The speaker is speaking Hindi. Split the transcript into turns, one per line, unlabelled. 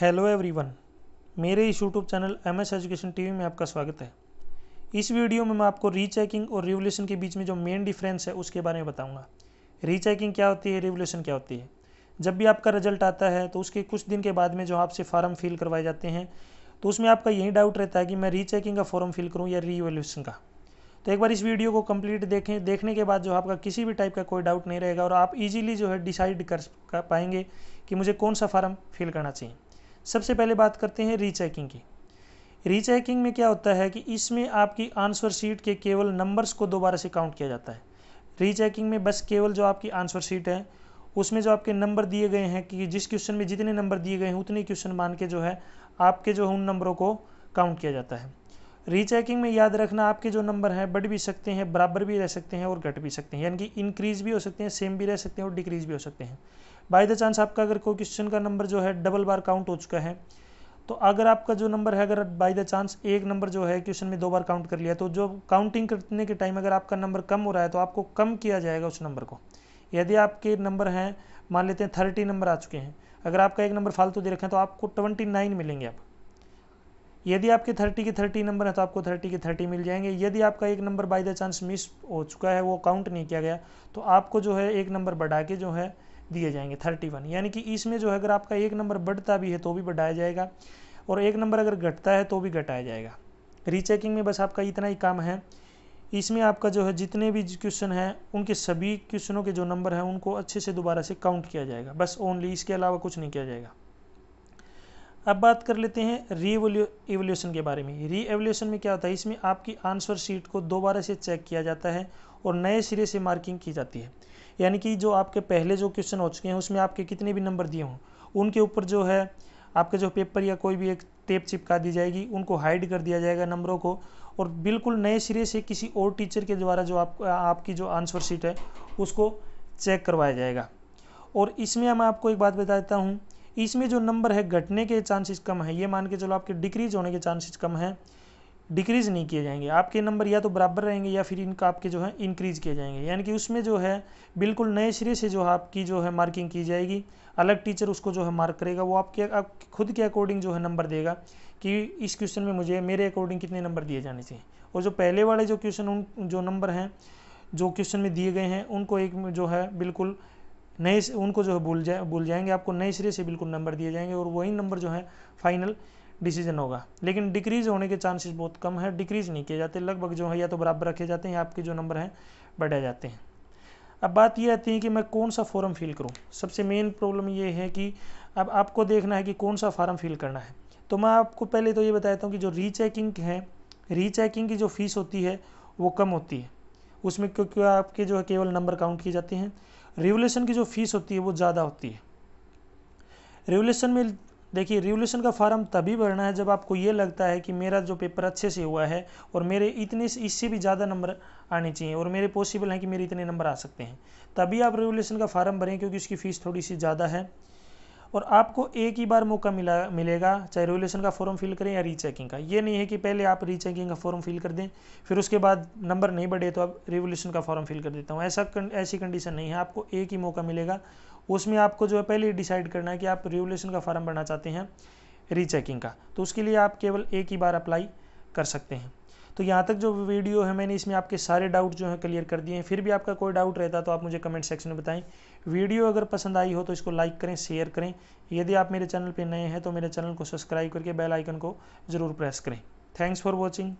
हेलो एवरीवन मेरे इस YouTube channel M S education T में आपका स्वागत है इस वीडियो में मैं आपको रीचेकिंग और रिवोल्यूशन के बीच में जो मेन डिफरेंस है उसके बारे में बताऊंगा रीचेकिंग क्या होती है रिवोल्यूशन क्या होती है जब भी आपका रिजल्ट आता है तो उसके कुछ दिन के बाद में जो आपसे फार्म फिल करवाए जाते हैं तो उसमें आपका यही डाउट रहता है कि मैं रीचेकिंग का फॉर्म फिल करूँ या रिवोल्यूशन का तो एक बार इस वीडियो को कंप्लीट देखें देखने के बाद जो आपका किसी भी टाइप का कोई डाउट नहीं रहेगा और आप इजीली जो है डिसाइड कर पाएंगे कि मुझे कौन सा फार्म फिल करना चाहिए सबसे पहले बात करते हैं रीचेकिंग की रीचेकिंग में क्या होता है कि इसमें आपकी आंसर शीट के केवल नंबर्स को दोबारा से काउंट किया जाता है रीचेकिंग में बस केवल जो आपकी आंसर शीट है उसमें जो आपके नंबर दिए गए हैं कि जिस क्वेश्चन में जितने नंबर दिए गए हैं उतने क्वेश्चन मान के जो है आपके जो उन नंबरों को काउंट किया जाता है रीचेकिंग में याद रखना आपके जो नंबर हैं बढ़ भी सकते हैं बराबर भी रह सकते हैं और घट भी सकते हैं यानी कि इंक्रीज भी हो सकते हैं सेम भी रह सकते हैं और डिक्रीज भी हो सकते हैं बाय द चांस आपका अगर कोई क्वेश्चन का नंबर जो है डबल बार काउंट हो चुका है तो अगर आपका जो नंबर है अगर बाय द चांस एक नंबर जो है क्वेश्चन में दो बार काउंट कर लिया तो जो काउंटिंग करने के टाइम अगर आपका नंबर कम हो रहा है तो आपको कम किया जाएगा उस नंबर को यदि आपके नंबर हैं मान लेते हैं थर्टी नंबर आ चुके हैं अगर आपका एक नंबर फालतू दे रखें तो आपको ट्वेंटी नाइन मिलेंगे आप यदि आपके थर्टी के थर्टी नंबर हैं तो आपको थर्टी के थर्टी मिल जाएंगे यदि आपका एक number by the chance miss हो चुका है वो काउंट नहीं किया गया तो आपको जो है एक नंबर बढ़ा के जो है दिए जाएंगे थर्टी वन यानी कि इसमें जो है अगर आपका एक नंबर बढ़ता भी है तो भी बढ़ाया जाएगा और एक नंबर अगर घटता है तो भी घटाया जाएगा रीचेकिंग में बस आपका इतना ही काम है इसमें आपका जो है जितने भी क्वेश्चन हैं उनके सभी क्वेश्चनों के जो नंबर हैं उनको अच्छे से दोबारा से काउंट किया जाएगा बस ओनली इसके अलावा कुछ नहीं किया जाएगा अब बात कर लेते हैं री एवोल्यूशन के बारे में री एवोल्यूशन में क्या होता है इसमें आपकी आंसर शीट को दोबारा से चेक किया जाता है और नए सिरे से मार्किंग की जाती है यानी कि जो आपके पहले जो क्वेश्चन हो चुके हैं उसमें आपके कितने भी नंबर दिए हों उनके ऊपर जो है आपके जो पेपर या कोई भी एक टेप चिपका दी जाएगी उनको हाइड कर दिया जाएगा नंबरों को और बिल्कुल नए सिरे से किसी और टीचर के द्वारा जो आप आपकी जो आंसर शीट है उसको चेक करवाया जाएगा और इसमें मैं आपको एक बात बता देता हूँ इसमें जो नंबर है घटने के चांसेस कम है ये मान के चलो आपके डिक्रीज होने के चांसेस कम है डिक्रीज नहीं किए जाएंगे आपके नंबर या तो बराबर रहेंगे या फिर इनका आपके जो है इंक्रीज किए जाएंगे यानी कि उसमें जो है बिल्कुल नए सिरे से जो आपकी जो है मार्किंग की जाएगी अलग टीचर उसको जो है मार्क करेगा वो आपके आप खुद के अकॉर्डिंग जो है नंबर देगा कि इस क्वेश्चन में मुझे मेरे अकॉर्डिंग कितने नंबर दिए जाने चाहिए और जो पहले वाले जो क्वेश्चन उन जो नंबर हैं जो क्वेश्चन में दिए गए हैं उनको एक जो है बिल्कुल नए उनको जो है भूल जाए भूल जाएंगे आपको नए सिरे से बिल्कुल नंबर दिए जाएंगे और वही नंबर जो है फाइनल डिसीजन होगा लेकिन डिक्रीज होने के चांसेस बहुत कम है डिक्रीज नहीं किए जाते लगभग जो है या तो बराबर रखे जाते हैं या आपके जो नंबर हैं बढ़ाए जाते हैं अब बात ये आती है कि मैं कौन सा फॉर्म फिल करूँ सबसे मेन प्रॉब्लम ये है कि अब आपको देखना है कि कौन सा फार्म फिल करना है तो मैं आपको पहले तो ये बताता हूँ कि जो रीचेकिंग है रीचेकिंग की जो फ़ीस होती है वो कम होती है उसमें क्योंकि आपके जो है केवल नंबर काउंट किए जाते हैं रिवोल्यूशन की जो फीस होती है वो ज़्यादा होती है रिवोल्यूशन में देखिए रिवोल्यूशन का फार्म तभी भरना है जब आपको ये लगता है कि मेरा जो पेपर अच्छे से हुआ है और मेरे इतने इससे भी ज़्यादा नंबर आने चाहिए और मेरे पॉसिबल हैं कि मेरे इतने नंबर आ सकते हैं तभी आप रिवोल्यूशन का फार्म भरें क्योंकि उसकी फ़ीस थोड़ी सी ज़्यादा है और आपको एक ही बार मौका मिला मिलेगा चाहे रेगुलेशन का फॉर्म फिल करें या रीचेकिंग का ये नहीं है कि पहले आप रीचेकिंग का फॉर्म फिल कर दें फिर उसके बाद नंबर नहीं बढ़े तो आप रेगुलेशन का फॉर्म फिल कर देता हूँ ऐसा ऐसी कंडीशन नहीं है आपको एक ही मौका मिलेगा उसमें आपको जो है पहले डिसाइड करना है कि आप रेगुलेशन का फॉर्म भरना चाहते हैं रीचेकिंग का तो उसके लिए आप केवल एक ही बार अप्लाई कर सकते हैं तो यहाँ तक जो वीडियो है मैंने इसमें आपके सारे डाउट जो हैं क्लियर कर दिए हैं फिर भी आपका कोई डाउट रहता तो आप मुझे कमेंट सेक्शन में बताएं वीडियो अगर पसंद आई हो तो इसको लाइक करें शेयर करें यदि आप मेरे चैनल पर नए हैं तो मेरे चैनल को सब्सक्राइब करके बेल आइकन को ज़रूर प्रेस करें थैंक्स फॉर वॉचिंग